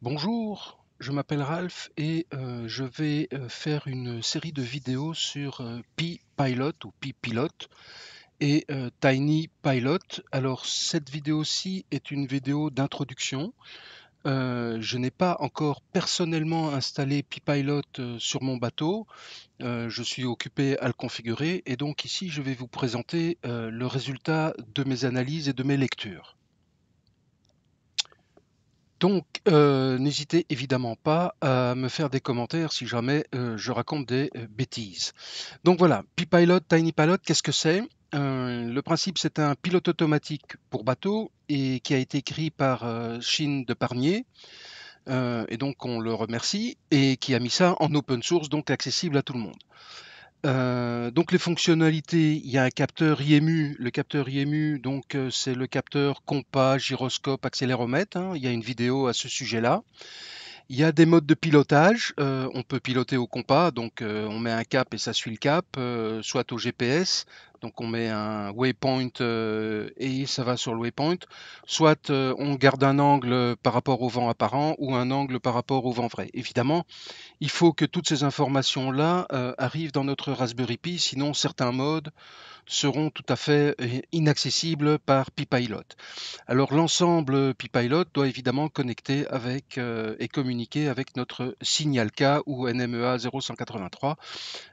Bonjour, je m'appelle Ralph et euh, je vais euh, faire une série de vidéos sur euh, P-Pilot ou P-Pilot et Tiny Pilot. Alors cette vidéo-ci est une vidéo d'introduction. je n'ai pas encore personnellement installé P-Pilot sur mon bateau. je suis occupé à le configurer et donc ici je vais vous présenter le résultat de mes analyses et de mes lectures. Donc, euh, n'hésitez évidemment pas à me faire des commentaires si jamais, euh, je raconte des, euh, bêtises. Donc voilà, p Tiny Pilot, qu'est-ce que c'est? le principe, c'est un pilote automatique pour bateau et qui a été écrit par, Shin de Parnier. et donc on le remercie et qui a mis ça en open source, donc accessible à tout le monde. Euh, donc les fonctionnalités, il y a un capteur IMU. Le capteur IMU, donc euh, c'est le capteur compas, gyroscope, accéléromètre, hein. Il y a une vidéo à ce sujet-là. Il y a des modes de pilotage, euh, on peut piloter au compas, donc on met un cap et ça suit le cap, soit au GPS donc on met un waypoint euh, et ça va sur le waypoint. Soit euh, on garde un angle par rapport au vent apparent ou un angle par rapport au vent vrai. Évidemment, il faut que toutes ces informations-là euh, arrivent dans notre Raspberry Pi, sinon certains modes seront tout à fait inaccessibles par PiPilot. Alors l'ensemble PiPilot doit évidemment connecter avec et communiquer avec notre signal K ou NMEA 0183.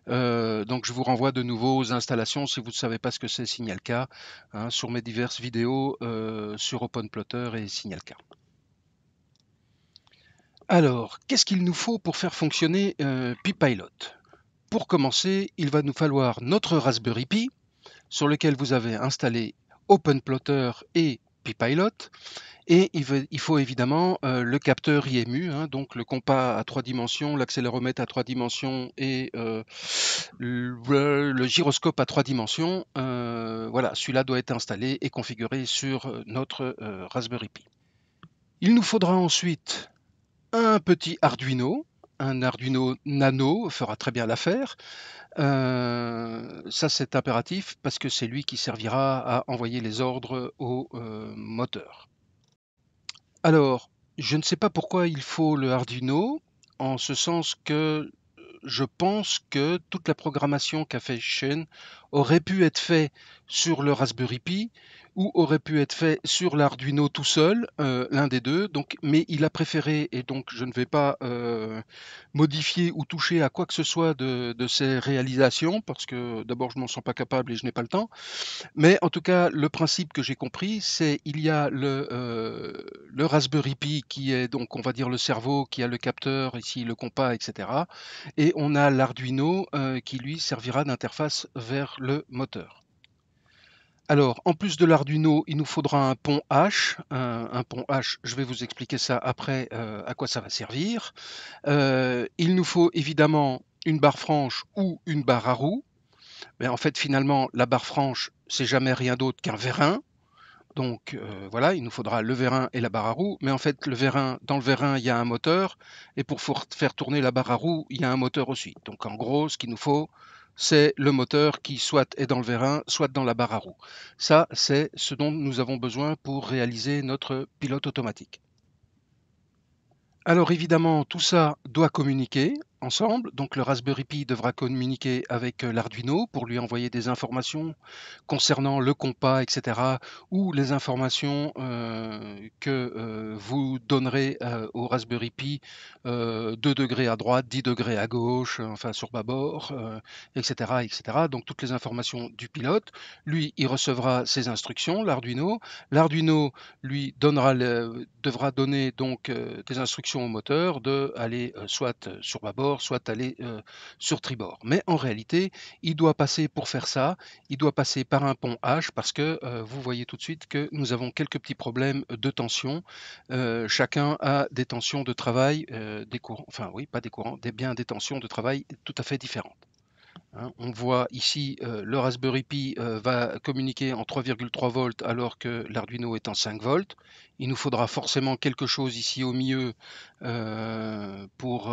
donc je vous renvoie de nouveau aux installations si vous savez pas ce que c'est Signalka, hein, sur mes diverses vidéos euh, sur sur OpenPlotter et Signalka. Alors, qu'est-ce qu'il nous faut pour faire fonctionner euh, pilot Pour commencer, il va nous falloir notre Raspberry Pi, sur lequel vous avez installé OpenPlotter et Pilote Et il, faut évidemment euh, le capteur IMU, hein, donc le compas à trois dimensions, l'accéléromètre à trois dimensions et euh, le, gyroscope à trois dimensions. Euh, voilà, celui-là doit être installé et configuré sur notre Raspberry Pi. Il nous faudra ensuite un petit Arduino un Arduino Nano fera très bien l'affaire. Euh, ça, c'est impératif parce que c'est lui qui servira à envoyer les ordres au euh, moteur. Alors, je ne sais pas pourquoi il faut le Arduino, en ce sens que euh, je pense que toute la programmation qu'a fait Shen aurait pu être faite sur le Raspberry Pi ou aurait pu être fait sur l'Arduino tout seul, euh, l'un des deux. Donc, mais il a préféré, et donc je ne vais pas euh, modifier ou toucher à quoi que ce soit de, de ses réalisations, parce que d'abord je m'en sens pas capable et je n'ai pas le temps. Mais en tout cas, le principe que j'ai compris, c'est il y a le, euh, le Raspberry Pi qui est donc on va dire le cerveau, qui a le capteur ici, le compas, etc. Et on a l'Arduino qui lui servira d'interface vers le moteur. Alors, en plus de l'Arduino, il nous faudra un pont H. Un, pont H, je vais vous expliquer ça après, euh, à quoi ça va servir. Euh, il nous faut évidemment une barre franche ou une barre à roue. Mais en fait, finalement, la barre franche, c'est jamais rien d'autre qu'un vérin. Donc euh, voilà, il nous faudra le vérin et la barre à roue. Mais en fait, le vérin, dans le vérin, il y a un moteur. Et pour faire tourner la barre à roue, il y a un moteur aussi. Donc en gros, ce qu'il nous faut, c'est le moteur qui soit est dans le vérin, soit dans la barre à roues. Ça, c'est ce dont nous avons besoin pour réaliser notre pilote automatique. Alors évidemment, tout ça doit communiquer ensemble. Donc le Raspberry Pi devra communiquer avec euh, l'Arduino pour lui envoyer des informations concernant le compas, etc. ou les informations euh, que euh, vous donnerez au Raspberry Pi 2 degrés à droite, 10 degrés à gauche, enfin sur bâbord, etc., etc. Donc toutes les informations du pilote. Lui, il recevra ses instructions, l'Arduino. L'Arduino lui donnera le, devra donner donc des instructions au moteur de aller soit sur bâbord, soit allé euh, sur tribord. Mais en réalité, il doit passer, pour faire ça, il doit passer par un pont H parce que euh, vous voyez tout de suite que nous avons quelques petits problèmes de tension. Euh, chacun a des tensions de travail, des courants, enfin oui, pas des courants, des, bien des tensions de travail tout à fait différentes. Hein, on voit ici le Raspberry Pi va communiquer en 3,3 volts alors que l'Arduino est en 5 volts. Il nous faudra forcément quelque chose ici au milieu pour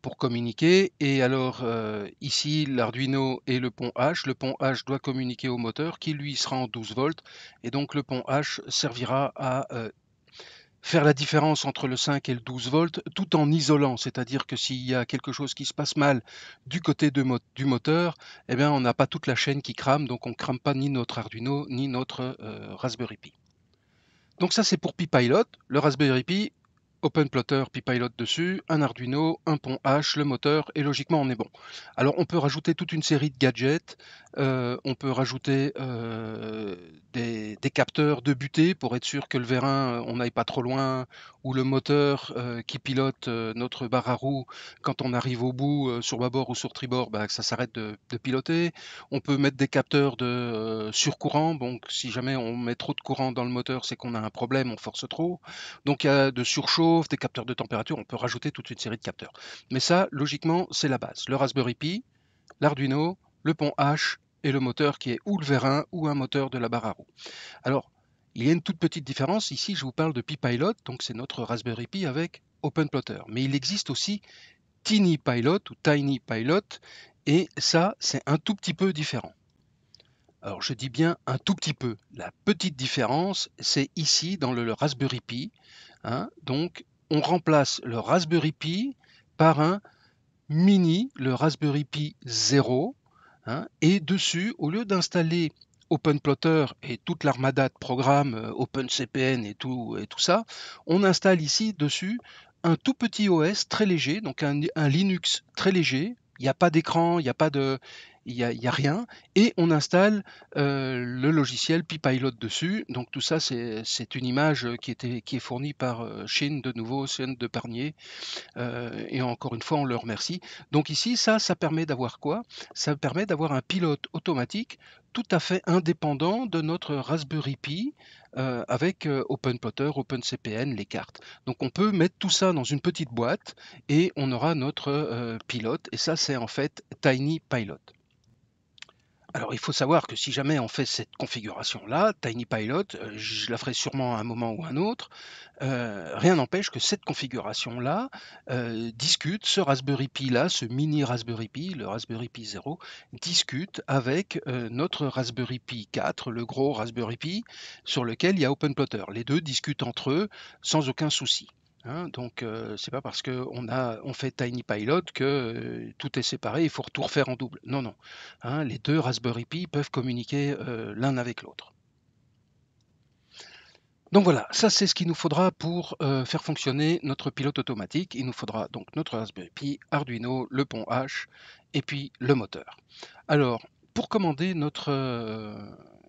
pour, communiquer. Et alors, euh, ici, l'Arduino et le pont H. Le pont H doit communiquer au moteur qui, lui, sera en 12 volts. Et donc, le pont H servira à euh, faire la différence entre le 5 et le 12 volts tout en isolant, c'est-à-dire que s'il y a quelque chose qui se passe mal du côté du moteur, et eh bien on n'a pas toute la chaîne qui crame, donc on ne crame pas ni notre Arduino ni notre euh, Raspberry Pi. Donc ça c'est pour Pi P-Pilot, Le Raspberry Pi, OpenPlotter, P-Pilot dessus, un Arduino, un pont H, le moteur, et logiquement on est bon. Alors on peut rajouter toute une série de gadgets, euh, on peut rajouter euh, des, capteurs de butée pour être sûr que le vérin, euh, on n'aille pas trop loin, ou le moteur euh, qui pilote euh, notre barre à roue, quand on arrive au bout, sur bâbord ou sur tribord, bah, que ça s'arrête de, de, piloter. On peut mettre des capteurs de surcourant, donc si jamais on met trop de courant dans le moteur, c'est qu'on a un problème, on force trop. Donc il y a de surchauffe, des capteurs de température, on peut rajouter toute une série de capteurs. Mais ça, logiquement, c'est la base. Le Raspberry Pi, l'Arduino, le pont H, et le moteur qui est ou le vérin ou un moteur de la barre à roue. Alors, il y a une toute petite différence. Ici, je vous parle de Pi-Pilot, donc c'est notre Raspberry Pi avec OpenPlotter. Mais il existe aussi Tiny Pilot ou Tiny Pilot, et ça, c'est un tout petit peu différent. Alors, je dis bien un tout petit peu. La petite différence, c'est ici dans le, Raspberry Pi. Hein. donc, on remplace le Raspberry Pi par un mini, le Raspberry Pi 0, Hein. et dessus, au lieu d'installer OpenPlotter et toute l'armada de programmes euh, OpenCPN et tout, et tout ça, on installe ici dessus un tout petit OS très léger, donc un, un Linux très léger. Il n'y a pas d'écran, il n'y a pas de, il n'y a, rien, et on installe euh, le logiciel Pipilot dessus. Donc tout ça, c'est une image qui, était, qui est fournie par euh, Chine, de nouveau, Chine de Parnier, euh, et encore une fois, on le remercie. Donc ici, ça, ça permet d'avoir quoi Ça permet d'avoir un pilote automatique tout à fait indépendant de notre Raspberry Pi avec OpenPlotter, OpenCPN, les cartes. Donc on peut mettre tout ça dans une petite boîte et on aura notre pilote. Et ça, c'est en fait Tiny Pilot. Alors, il faut savoir que si jamais on fait cette configuration-là, Tiny Pilot, euh, je la ferai sûrement à un moment ou à un autre, euh, rien n'empêche que cette configuration-là euh, discute, ce Raspberry Pi-là, ce mini Raspberry Pi, le Raspberry Pi 0, discute avec notre Raspberry Pi 4, le gros Raspberry Pi, sur lequel il y a OpenPlotter. Les deux discutent entre eux sans aucun souci. Hein, donc, c'est pas parce qu'on a on fait Tiny Pilot que, tout est séparé, il faut tout refaire en double. Non, non, hein, les deux Raspberry Pi peuvent communiquer, l'un avec l'autre. Donc voilà, ça c'est ce qu'il nous faudra pour, faire fonctionner notre pilote automatique. Il nous faudra donc notre Raspberry Pi, Arduino, le pont H et puis le moteur. Alors, pour commander notre,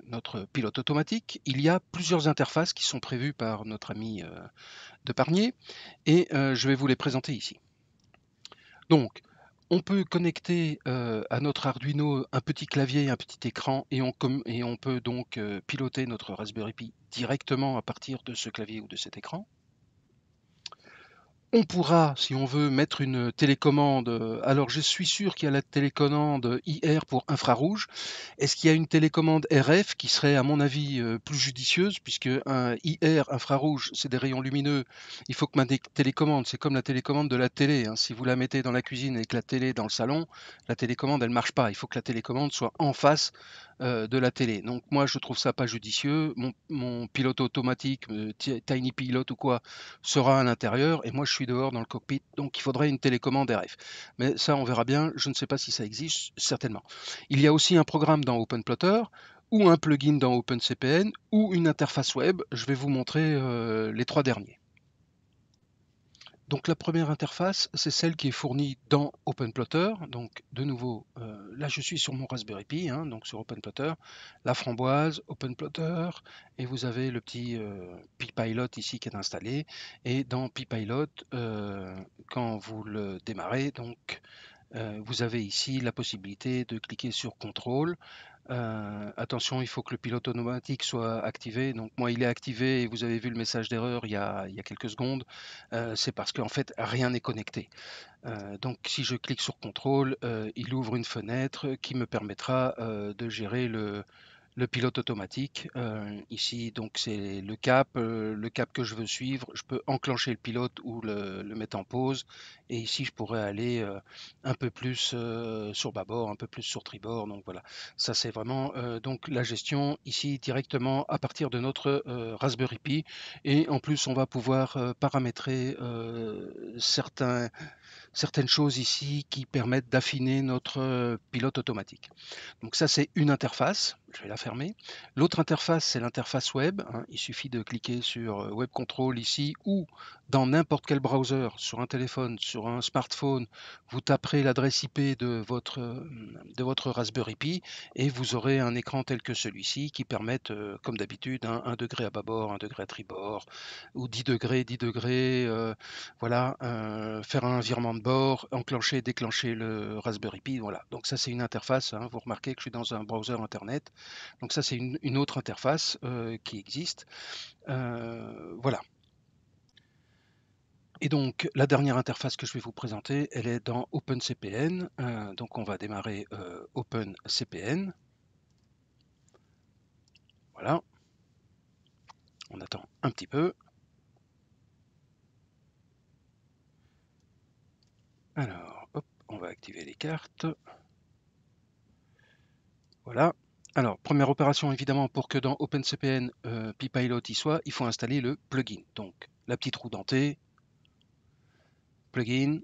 notre pilote automatique, il y a plusieurs interfaces qui sont prévues par notre ami euh, Parnier et euh, je vais vous les présenter ici. Donc, on peut connecter euh, à notre Arduino un petit clavier, un petit écran, et on, peut donc piloter notre Raspberry Pi directement à partir de ce clavier ou de cet écran. On pourra, si on veut, mettre une télécommande. Euh, alors, je suis sûr qu'il y a la télécommande IR pour infrarouge. Est-ce qu'il y a une télécommande RF qui serait, à mon avis, euh, plus judicieuse, puisque un IR infrarouge, c'est des rayons lumineux. Il faut que ma télécommande, c'est comme la télécommande de la télé. Hein. Si vous la mettez dans la cuisine et que la télé dans le salon, la télécommande, elle marche pas. Il faut que la télécommande soit en face euh, de la télé. Donc moi, je trouve ça pas judicieux. Mon, pilote automatique, euh, Tiny Pilot ou quoi, sera à l'intérieur et moi, je suis dehors dans le cockpit. Donc il faudrait une télécommande RF. Mais ça, on verra bien. Je ne sais pas si ça existe, certainement. Il y a aussi un programme dans OpenPlotter ou un plugin dans OpenCPN ou une interface web. Je vais vous montrer euh, les trois derniers. Donc la première interface, c'est celle qui est fournie dans OpenPlotter. Donc de nouveau, euh, là je suis sur mon Raspberry Pi, hein, donc sur OpenPlotter, la framboise, OpenPlotter, et vous avez le petit euh, PiPilot ici qui est installé. Et dans PiPilot, euh, quand vous le démarrez, donc euh, vous avez ici la possibilité de cliquer sur contrôle euh, attention, il faut que le pilote automatique soit activé. Donc moi, il est activé et vous avez vu le message d'erreur il, y a, quelques secondes. Euh, c'est parce qu'en fait, rien n'est connecté. Euh, donc si je clique sur contrôle, il ouvre une fenêtre qui me permettra de gérer le, le pilote automatique. Euh, ici, donc, c'est le cap, euh, le cap que je veux suivre. Je peux enclencher le pilote ou le, mettre en pause. Et ici, je pourrais aller euh, un peu plus sur bâbord, un peu plus sur tribord. Donc voilà, ça c'est vraiment donc la gestion ici directement à partir de notre Raspberry Pi. Et en plus, on va pouvoir paramétrer certains, certaines choses ici qui permettent d'affiner notre pilote automatique. Donc ça, c'est une interface je vais la fermer. L'autre interface, c'est l'interface web. Hein. Il suffit de cliquer sur euh, Web Control ici ou dans n'importe quel browser, sur un téléphone, sur un smartphone, vous taperez l'adresse IP euh, de votre, Raspberry Pi et vous aurez un écran tel que celui-ci qui permette, euh, comme d'habitude, hein, un degré à bas bord, un degré à tribord, ou 10 degrés, 10 degrés, voilà, faire un virement de bord, enclencher, déclencher le Raspberry Pi, voilà. Donc ça, c'est une interface. Hein. Vous remarquez que je suis dans un browser Internet. Donc ça, c'est une, autre interface euh, qui existe. Euh, voilà. Et donc, la dernière interface que je vais vous présenter, elle est dans OpenCPN. Euh, donc, on va démarrer OpenCPN. Voilà. On attend un petit peu. Alors, hop, on va activer les cartes. Voilà. Alors, première opération, évidemment, pour que dans OpenCPN euh, y soit, il faut installer le plugin. Donc, la petite roue dentée, plugin,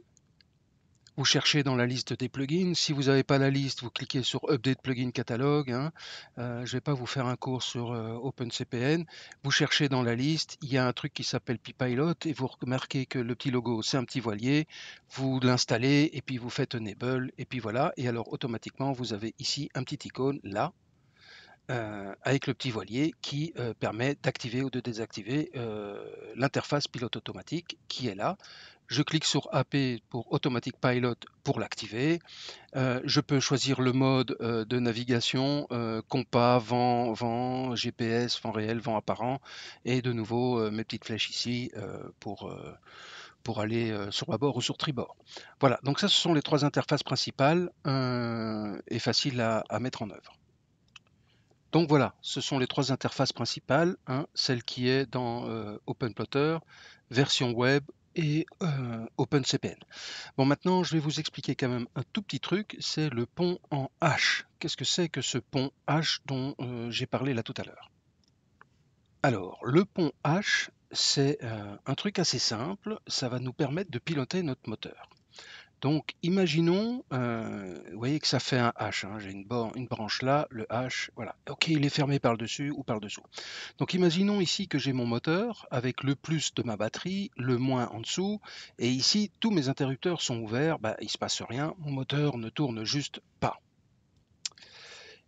vous cherchez dans la liste des plugins. Si vous n'avez pas la liste, vous cliquez sur Update Plugin Catalogue. Hein. Euh, je ne vais pas vous faire un cours sur euh, OpenCPN. Vous cherchez dans la liste, il y a un truc qui s'appelle PiPilot et vous remarquez que le petit logo, c'est un petit voilier. Vous l'installez et puis vous faites Enable et puis voilà. Et alors automatiquement, vous avez ici un petit icône là euh, avec le petit voilier qui euh, permet d'activer ou de désactiver euh, l'interface pilote automatique qui est là. Je clique sur AP pour Automatic Pilot pour l'activer. je peux choisir le mode de navigation, compas, vent, vent, GPS, vent réel, vent apparent. Et de nouveau, mes petites flèches ici pour pour aller sur bâbord ou sur tribord. Voilà, donc ça ce sont les trois interfaces principales et faciles à mettre en œuvre. Donc voilà, ce sont les trois interfaces principales, hein, celle qui est dans euh, OpenPlotter, version web et euh, OpenCPN. Bon, maintenant, je vais vous expliquer quand même un tout petit truc, c'est le pont en H. Qu'est-ce que c'est que ce pont H dont euh, j'ai parlé là tout à l'heure Alors, le pont H, c'est un truc assez simple, ça va nous permettre de piloter notre moteur. Donc, imaginons, euh, vous voyez que ça fait un H, hein, j'ai une une branche là, le H, voilà. OK, il est fermé par le dessus ou par le dessous. Donc imaginons ici que j'ai mon moteur avec le plus de ma batterie, le moins en dessous et ici tous mes interrupteurs sont ouverts, bah, il se passe rien, mon moteur ne tourne juste pas.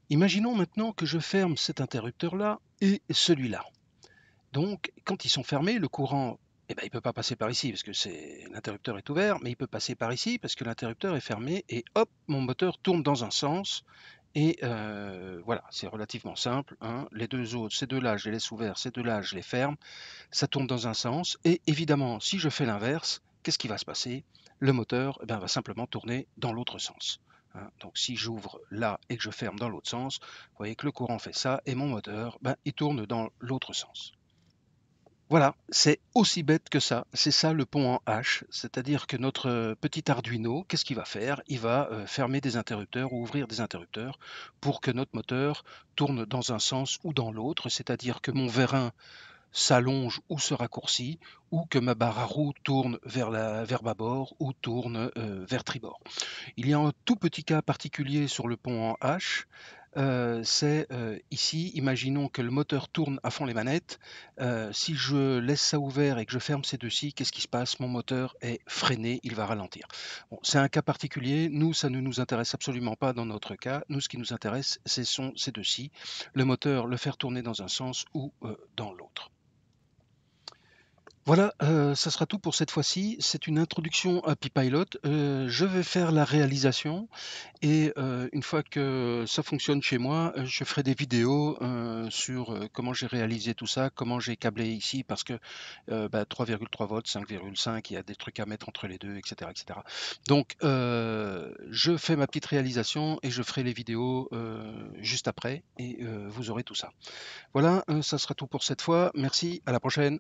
Imaginons maintenant que je ferme cet interrupteur là et celui-là. Donc quand ils sont fermés, le courant eh ben, il ne peut pas passer par ici parce que l'interrupteur est ouvert, mais il peut passer par ici parce que l'interrupteur est fermé et hop, mon moteur tourne dans un sens. Et euh, voilà, c'est relativement simple. Hein. Les deux autres, ces deux-là, je les laisse ouverts, ces deux-là, je les ferme. Ça tourne dans un sens. Et évidemment, si je fais l'inverse, qu'est-ce qui va se passer Le moteur eh ben, va simplement tourner dans l'autre sens. Hein. Donc si j'ouvre là et que je ferme dans l'autre sens, vous voyez que le courant fait ça et mon moteur, ben, il tourne dans l'autre sens. Voilà, c'est aussi bête que ça. C'est ça le pont en H. C'est-à-dire que notre euh, petit Arduino, qu'est-ce qu'il va faire Il va euh, fermer des interrupteurs ou ouvrir des interrupteurs pour que notre moteur tourne dans un sens ou dans l'autre. C'est-à-dire que mon vérin s'allonge ou se raccourcit, ou que ma barre à roue tourne vers, la, vers bâbord ou tourne euh, vers tribord. Il y a un tout petit cas particulier sur le pont en H, euh, c'est euh, ici, imaginons que le moteur tourne à fond les manettes. Euh, si je laisse ça ouvert et que je ferme ces deux-ci, qu'est-ce qui se passe Mon moteur est freiné, il va ralentir. c'est un cas particulier. Nous, ça ne nous intéresse absolument pas dans notre cas. Nous, ce qui nous intéresse, ce sont ces deux-ci. Le moteur, le faire tourner dans un sens ou dans l'autre. Voilà, euh, ça sera tout pour cette fois-ci. C'est une introduction à PiPilot. Euh, je vais faire la réalisation et euh, une fois que ça fonctionne chez moi, je ferai des vidéos, sur, comment j'ai réalisé tout ça, comment j'ai câblé ici parce que, 3,3 bah, volts, 5,5, il y a des trucs à mettre entre les deux, etc. Donc je fais ma petite réalisation et je ferai les vidéos, juste après et vous aurez tout ça. Voilà, ça sera tout pour cette fois. Merci, à la prochaine.